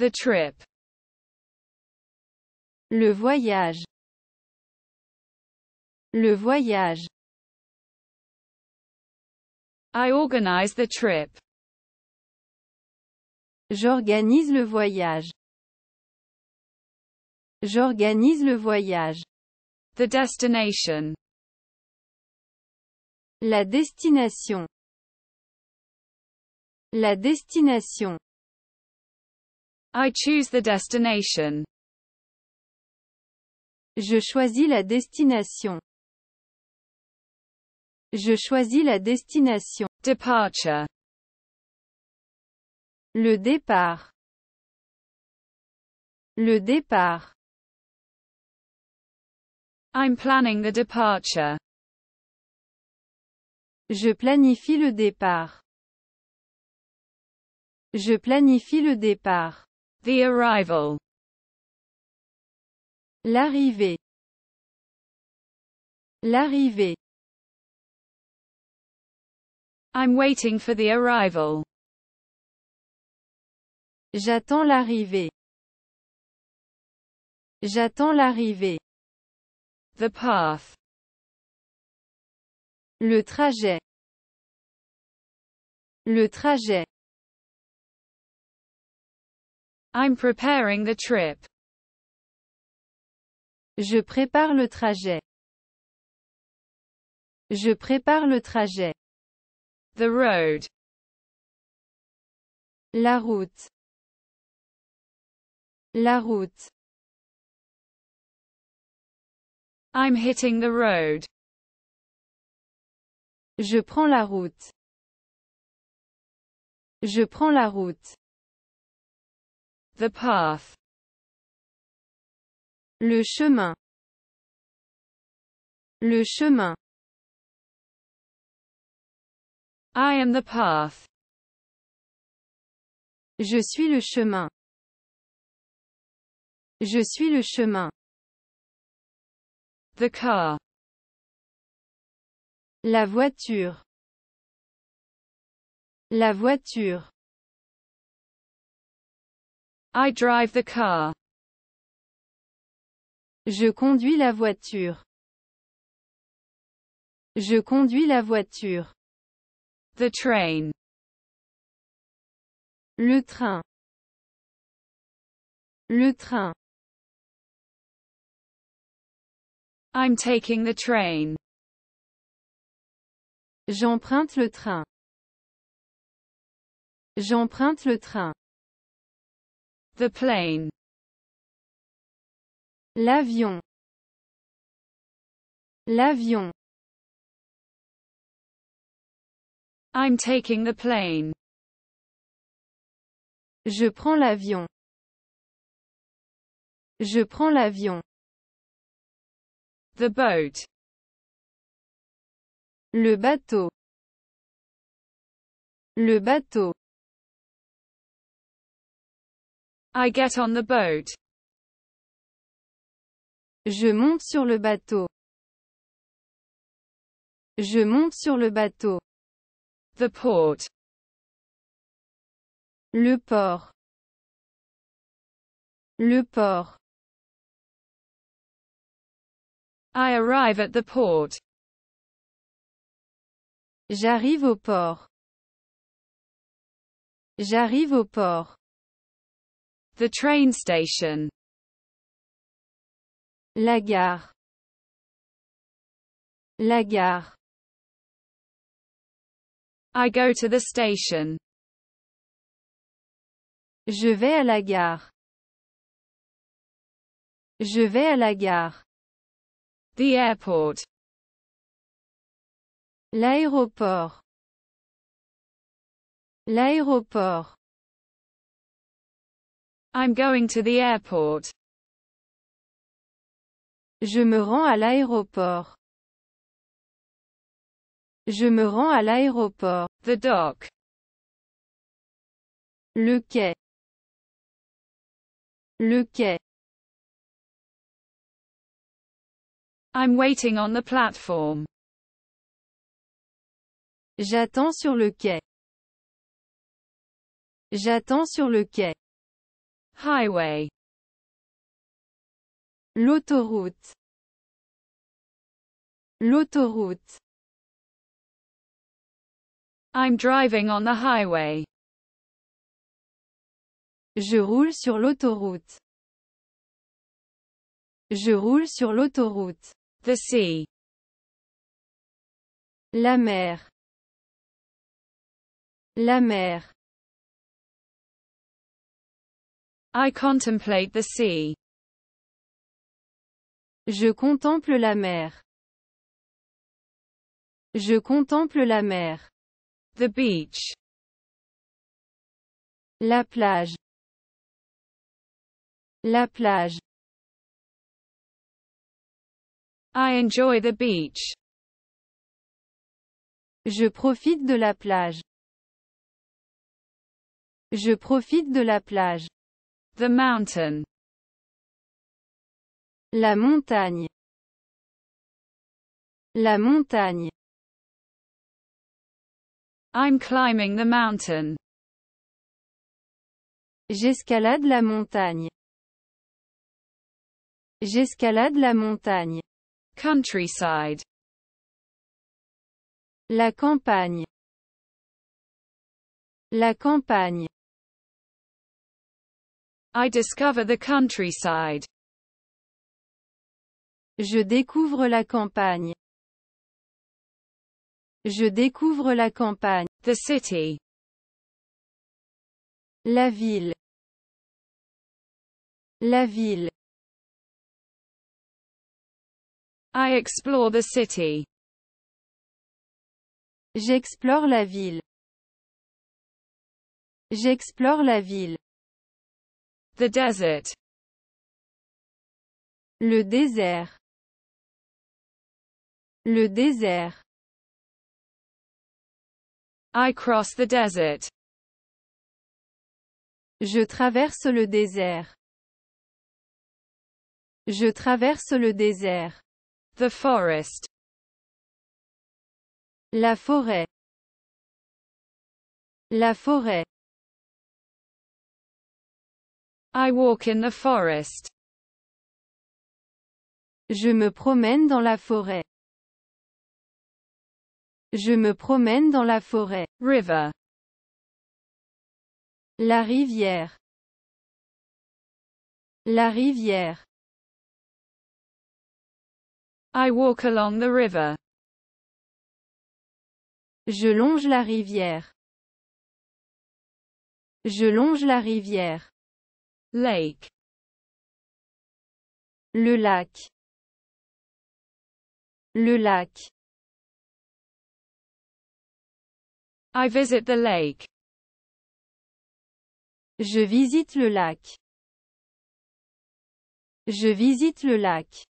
The trip. Le voyage. Le voyage. I organize the trip. J'organise le voyage. J'organise le voyage. The destination. La destination. La destination. I choose the destination. Je choisis la destination. Je choisis la destination. Departure. Le départ. Le départ. I'm planning the departure. Je planifie le départ. Je planifie le départ. The arrival. L'arrivée. L'arrivée. I'm waiting for the arrival. J'attends l'arrivée. J'attends l'arrivée. The path. Le trajet. Le trajet. I'm preparing the trip. Je prépare le trajet. Je prépare le trajet. The road. La route. La route. I'm hitting the road. Je prends la route. Je prends la route. The path. Le chemin. Le chemin. I am the path. Je suis le chemin. Je suis le chemin. The car. La voiture. La voiture. I drive the car. Je conduis la voiture. Je conduis la voiture. The train. Le train. Le train. I'm taking the train. J'emprunte le train. J'emprunte le train. The plane. L'avion. L'avion. I'm taking the plane. Je prends l'avion. Je prends l'avion. The boat. Le bateau. Le bateau. I get on the boat. Je monte sur le bateau. Je monte sur le bateau. The port. Le port. Le port. I arrive at the port. J'arrive au port. J'arrive au port. The train station. La gare. La gare. I go to the station. Je vais à la gare. Je vais à la gare. The airport. L'aéroport. L'aéroport. I'm going to the airport. Je me rends à l'aéroport. Je me rends à l'aéroport. The dock. Le quai. Le quai. I'm waiting on the platform. J'attends sur le quai. J'attends sur le quai. Highway. L'autoroute. L'autoroute. I'm driving on the highway. Je roule sur l'autoroute. Je roule sur l'autoroute. The sea. La mer. La mer. I contemplate the sea. Je contemple la mer. Je contemple la mer. The beach. La plage. La plage. I enjoy the beach. Je profite de la plage. Je profite de la plage. The mountain. La montagne. La montagne. I'm climbing the mountain. J'escalade la montagne. J'escalade la montagne. Countryside. La campagne. La campagne. I discover the countryside. Je découvre la campagne. Je découvre la campagne. The city. La ville. La ville. I explore the city. J'explore la ville. J'explore la ville. The desert. Le désert. Le désert. I cross the desert. Je traverse le désert. Je traverse le désert. The forest. La forêt. La forêt. I walk in the forest. Je me promène dans la forêt. Je me promène dans la forêt. River. La rivière. La rivière. I walk along the river. Je longe la rivière. Je longe la rivière. Lake. Le lac. Le lac. I visit the lake. Je visite le lac. Je visite le lac.